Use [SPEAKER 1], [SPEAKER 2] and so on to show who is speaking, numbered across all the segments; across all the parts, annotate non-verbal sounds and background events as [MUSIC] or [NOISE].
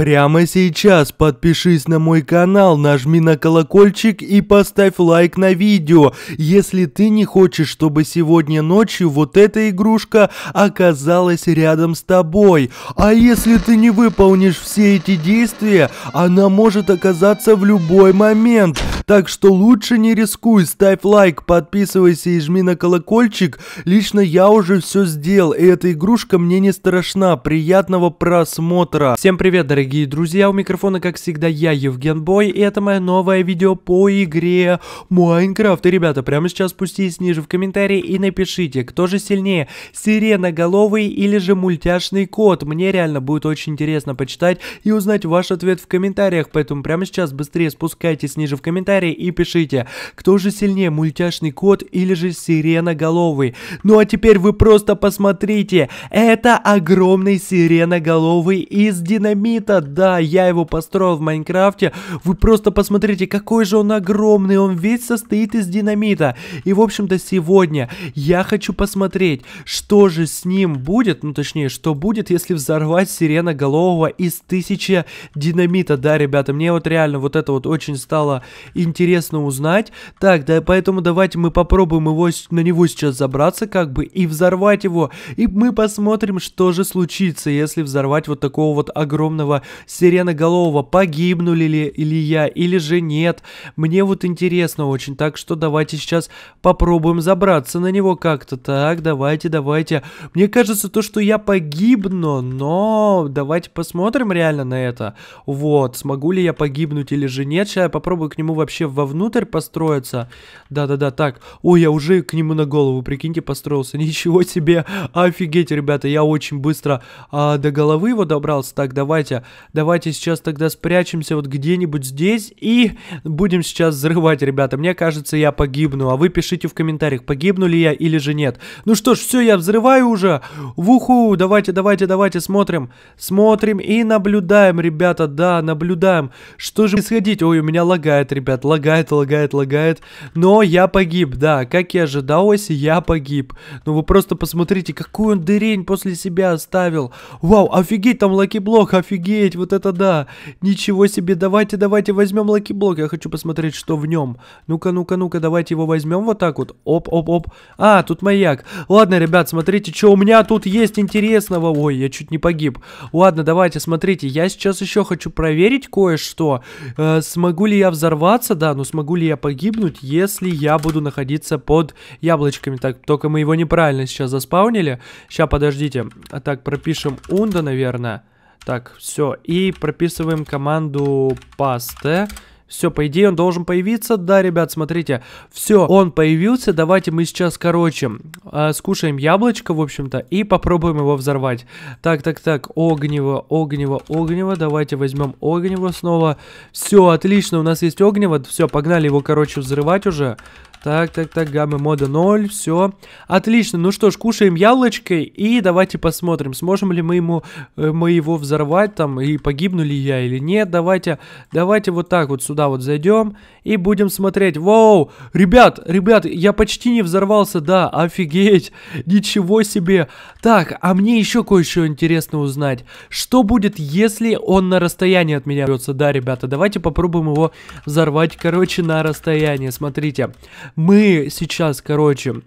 [SPEAKER 1] Прямо сейчас подпишись на мой канал, нажми на колокольчик и поставь лайк на видео, если ты не хочешь, чтобы сегодня ночью вот эта игрушка оказалась рядом с тобой. А если ты не выполнишь все эти действия, она может оказаться в любой момент. Так что лучше не рискуй, ставь лайк, подписывайся и жми на колокольчик. Лично я уже все сделал, и эта игрушка мне не страшна. Приятного просмотра. Всем привет, дорогие дорогие друзья, у микрофона, как всегда, я, Евген Бой, и это мое новое видео по игре Майнкрафт. И, ребята, прямо сейчас спуститесь ниже в комментарии и напишите, кто же сильнее, сиреноголовый или же мультяшный кот. Мне реально будет очень интересно почитать и узнать ваш ответ в комментариях, поэтому прямо сейчас быстрее спускайтесь ниже в комментарии и пишите, кто же сильнее, мультяшный кот или же сиреноголовый. Ну а теперь вы просто посмотрите, это огромный сиреноголовый из динамита да, я его построил в Майнкрафте. Вы просто посмотрите, какой же он огромный, он весь состоит из динамита. И, в общем-то, сегодня я хочу посмотреть, что же с ним будет, ну, точнее, что будет, если взорвать сирена голового из тысячи динамита, да, ребята. Мне вот реально вот это вот очень стало интересно узнать. Так, да, поэтому давайте мы попробуем его, на него сейчас забраться, как бы, и взорвать его. И мы посмотрим, что же случится, если взорвать вот такого вот огромного этого сиреноголового, погибнули ли или я, или же нет. Мне вот интересно очень, так что давайте сейчас попробуем забраться на него как-то. Так, давайте, давайте. Мне кажется, то, что я погибну, но давайте посмотрим реально на это. Вот, смогу ли я погибнуть или же нет. Сейчас я попробую к нему вообще вовнутрь построиться. Да-да-да, так. Ой, я уже к нему на голову, прикиньте, построился. [LAUGHS] Ничего себе. Офигеть, ребята, я очень быстро а, до головы его добрался. Так, давайте. Давайте сейчас тогда спрячемся вот где-нибудь здесь и будем сейчас взрывать, ребята. Мне кажется, я погибну. А вы пишите в комментариях, погибну ли я или же нет. Ну что ж, все, я взрываю уже. Вуху, давайте, давайте, давайте, смотрим. Смотрим и наблюдаем, ребята, да, наблюдаем. Что же происходить? Ой, у меня лагает, ребят, лагает, лагает, лагает. Но я погиб, да, как и ожидалось, я погиб. Ну вы просто посмотрите, какую он дырень после себя оставил. Вау, офигеть, там лаки лакиблок, офигеть. Офигеть, вот это да! Ничего себе, давайте, давайте возьмем лакиблок, я хочу посмотреть, что в нем. Ну-ка, ну-ка, ну-ка, давайте его возьмем вот так вот. Оп, оп, оп. А, тут маяк. Ладно, ребят, смотрите, что у меня тут есть интересного. Ой, я чуть не погиб. Ладно, давайте, смотрите, я сейчас еще хочу проверить кое-что. Э, смогу ли я взорваться, да, но смогу ли я погибнуть, если я буду находиться под яблочками. Так, только мы его неправильно сейчас заспаунили. Сейчас, подождите. А так, пропишем унда, наверное. Так, все. И прописываем команду пасте. Все, по идее, он должен появиться. Да, ребят, смотрите. Все, он появился. Давайте мы сейчас, короче, э, скушаем яблочко, в общем-то, и попробуем его взорвать. Так, так, так, огнево, огнево, огнево. Давайте возьмем огнево снова. Все, отлично, у нас есть огнево. Все, погнали его, короче, взрывать уже. Так, так, так, гамма мода 0, все. Отлично, ну что ж, кушаем яблочкой и давайте посмотрим, сможем ли мы, ему, э, мы его взорвать там и погибну ли я или нет. Давайте, давайте вот так вот сюда вот зайдем и будем смотреть. Воу, ребят, ребят, я почти не взорвался, да, офигеть, ничего себе. Так, а мне еще кое-что интересно узнать. Что будет, если он на расстоянии от меня берется? Да, ребята, давайте попробуем его взорвать, короче, на расстоянии, смотрите. Мы сейчас, короче,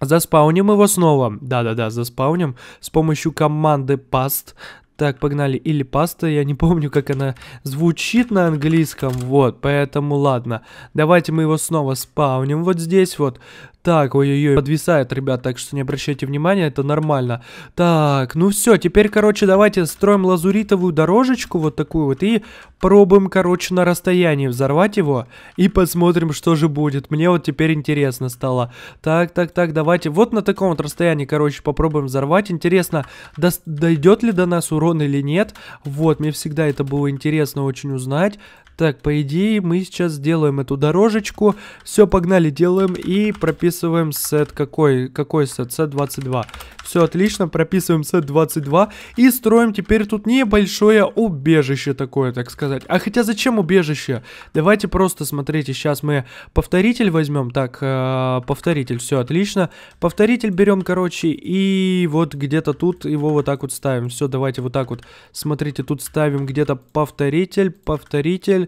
[SPEAKER 1] Заспауним его снова. Да-да-да, заспауним с помощью команды past. Так, погнали. Или паста, я не помню, как она звучит на английском. Вот, поэтому ладно. Давайте мы его снова спауним вот здесь вот. Так, ой-ой-ой, подвисает, ребят, так что не обращайте внимания, это нормально. Так, ну все, теперь, короче, давайте строим лазуритовую дорожечку вот такую вот и пробуем, короче, на расстоянии взорвать его и посмотрим, что же будет. Мне вот теперь интересно стало. Так, так, так, давайте вот на таком вот расстоянии, короче, попробуем взорвать. Интересно, до дойдет ли до нас урон или нет. Вот, мне всегда это было интересно очень узнать. Так, по идее, мы сейчас сделаем эту дорожечку. Все, погнали, делаем и прописываем сет какой? Какой сет? Сет 22. Все, отлично, прописываем сет 22 и строим теперь тут небольшое убежище такое, так сказать. А хотя зачем убежище? Давайте просто, смотрите, сейчас мы повторитель возьмем. Так, э, повторитель, все, отлично. Повторитель берем, короче, и вот где-то тут его вот так вот ставим. Все, давайте вот так вот. Смотрите, тут ставим где-то повторитель, повторитель.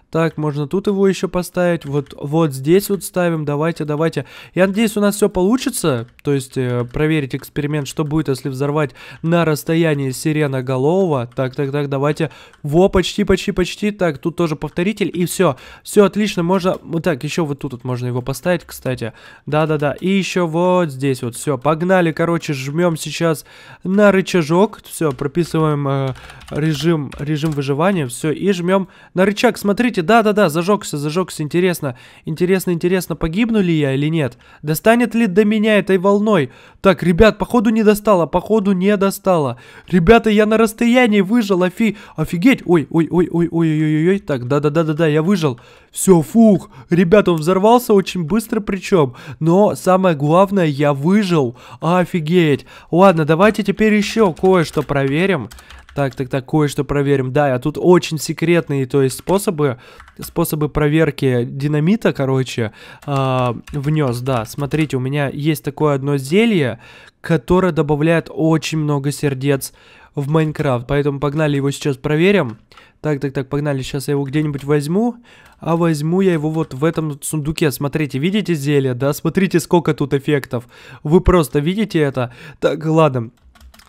[SPEAKER 1] Так, можно тут его еще поставить. Вот, вот здесь вот ставим. Давайте, давайте. Я надеюсь, у нас все получится. То есть, э, проверить эксперимент, что будет, если взорвать на расстоянии сирена голова. Так, так, так, давайте. Во, почти, почти, почти. Так, тут тоже повторитель. И все. Все отлично. Можно... Вот так, еще вот тут вот можно его поставить, кстати. Да-да-да. И еще вот здесь вот. Все, погнали. Короче, жмем сейчас на рычажок. Все, прописываем э, режим, режим выживания. Все, и жмем на рычаг. Смотрите, Скажите, да-да-да, зажегся, зажегся, интересно, интересно, интересно, погибну ли я или нет? Достанет ли до меня этой волной? Так, ребят, походу не достало, походу не достало. Ребята, я на расстоянии выжил, офи... офигеть, ой, ой, ой, ой, ой, ой, ой, ой, так, да-да-да-да-да, я выжил. Все, фух, ребят, он взорвался очень быстро причем, но самое главное, я выжил, офигеть. Ладно, давайте теперь еще кое-что проверим. Так, так, так, кое-что проверим. Да, а тут очень секретные, то есть способы, способы проверки динамита, короче, э, внес. Да, смотрите, у меня есть такое одно зелье, которое добавляет очень много сердец в Майнкрафт. Поэтому погнали его сейчас проверим. Так, так, так, погнали, сейчас я его где-нибудь возьму. А возьму я его вот в этом сундуке. Смотрите, видите зелье, да? Смотрите, сколько тут эффектов. Вы просто видите это? Так, ладно,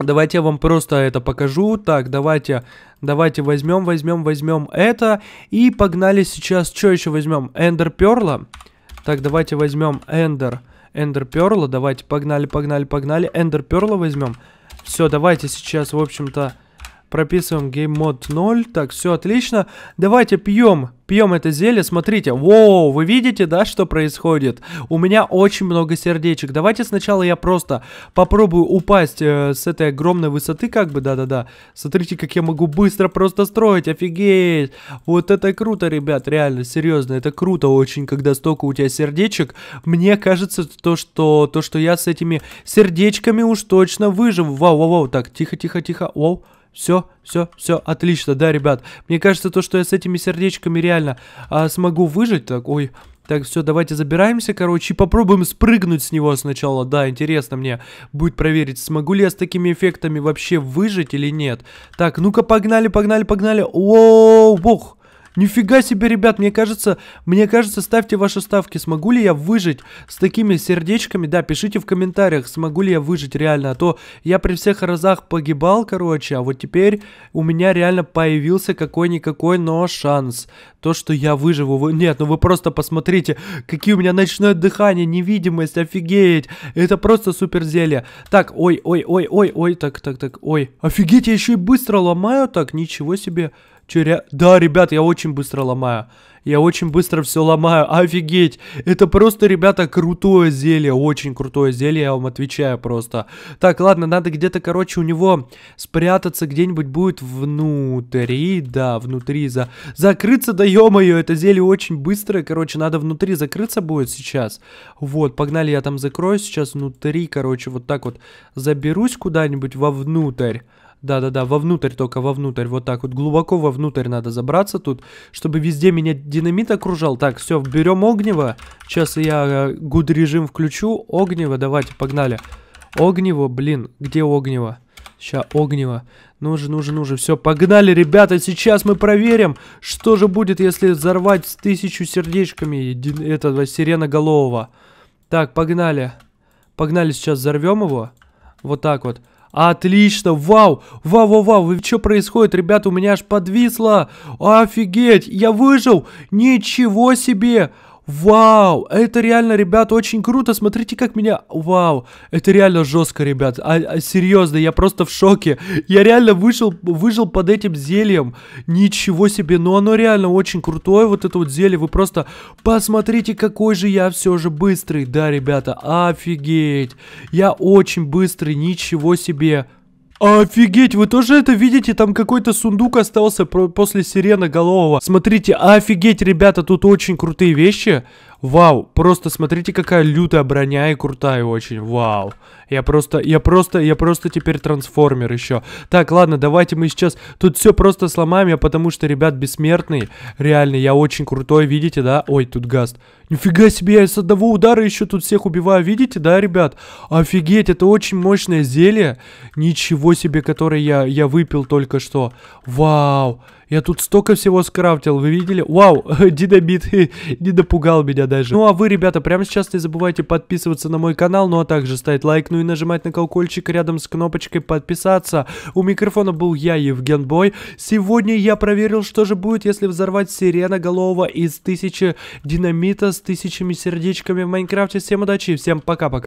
[SPEAKER 1] Давайте я вам просто это покажу. Так, давайте, давайте возьмем, возьмем, возьмем это. И погнали сейчас, что еще возьмем? Эндер Перла. Так, давайте возьмем Эндер. Эндер Перла. Давайте, погнали, погнали, погнали. Эндер Перла возьмем. Все, давайте сейчас, в общем-то... Прописываем Game Mode 0. Так, все отлично. Давайте пьем пьем это зелье, смотрите, воу, вы видите, да, что происходит? У меня очень много сердечек. Давайте сначала я просто попробую упасть э, с этой огромной высоты, как бы, да-да-да. Смотрите, как я могу быстро просто строить, офигеть. Вот это круто, ребят, реально, серьезно, это круто очень, когда столько у тебя сердечек. Мне кажется, то, что, то, что я с этими сердечками уж точно выживу. Вау-вау-вау, так, тихо-тихо-тихо, воу. Тихо, тихо. Все, все, все, отлично, да, ребят. Мне кажется, то, что я с этими сердечками реально а, смогу выжить, так, ой, так, все, давайте забираемся, короче, и попробуем спрыгнуть с него сначала. Да, интересно мне будет проверить, смогу ли я с такими эффектами вообще выжить или нет. Так, ну-ка, погнали, погнали, погнали. О, бог! Нифига себе, ребят, мне кажется, мне кажется, ставьте ваши ставки, смогу ли я выжить с такими сердечками, да, пишите в комментариях, смогу ли я выжить реально, а то я при всех разах погибал, короче, а вот теперь у меня реально появился какой-никакой, но шанс, то, что я выживу, вы... нет, ну вы просто посмотрите, какие у меня ночное дыхание, невидимость, офигеть, это просто супер зелье, так, ой, ой, ой, ой, ой, так, так, так, ой, офигеть, я еще и быстро ломаю, так, ничего себе, Че, ре... Да, ребят, я очень быстро ломаю. Я очень быстро все ломаю. Офигеть. Это просто, ребята, крутое зелье. Очень крутое зелье, я вам отвечаю просто. Так, ладно, надо где-то, короче, у него спрятаться где-нибудь будет внутри. Да, внутри. за Закрыться, да ё-моё, это зелье очень быстрое. Короче, надо внутри закрыться будет сейчас. Вот, погнали, я там закрою сейчас внутри. Короче, вот так вот заберусь куда-нибудь вовнутрь. Да-да-да, вовнутрь только, вовнутрь, вот так вот. Глубоко вовнутрь надо забраться тут, чтобы везде меня динамит окружал. Так, все, берем огнево. Сейчас я э, гуд режим включу. Огнево, давайте, погнали. Огнево, блин, где огнево? Сейчас огнево. Нужен, нужен, нужен, Все, погнали, ребята. Сейчас мы проверим, что же будет, если взорвать с тысячу сердечками этого сиреноголового. Так, погнали. Погнали, сейчас взорвем его. Вот так вот. Отлично, вау, вау, вау, вау, вы что происходит, ребята, у меня аж подвисло, офигеть, я выжил, ничего себе, Вау, это реально, ребят, очень круто. Смотрите, как меня... Вау, это реально жестко, ребят. А, а, серьезно, я просто в шоке. Я реально вышел, выжил под этим зельем. Ничего себе, но ну, оно реально очень крутое, вот это вот зелье. Вы просто посмотрите, какой же я все же быстрый. Да, ребята, офигеть. Я очень быстрый, ничего себе. Офигеть, вы тоже это видите? Там какой-то сундук остался после сирена голового. Смотрите, офигеть, ребята, тут очень крутые вещи. Вау, просто смотрите, какая лютая броня и крутая очень. Вау. Я просто, я просто, я просто теперь трансформер еще. Так, ладно, давайте мы сейчас тут все просто сломаем. Я потому что, ребят, бессмертный. Реально, я очень крутой, видите, да? Ой, тут гаст. Нифига себе, я с одного удара еще тут всех убиваю. Видите, да, ребят? Офигеть, это очень мощное зелье. Ничего себе, которое я, я выпил только что. Вау. Я тут столько всего скрафтил, вы видели? Вау, [LAUGHS] дидобит, [LAUGHS] не допугал меня даже. Ну а вы, ребята, прямо сейчас не забывайте подписываться на мой канал, ну а также ставить лайк, ну и нажимать на колокольчик рядом с кнопочкой подписаться. У микрофона был я, Евген Бой. Сегодня я проверил, что же будет, если взорвать сирена голова из тысячи динамита с тысячами сердечками в Майнкрафте. Всем удачи, всем пока-пока.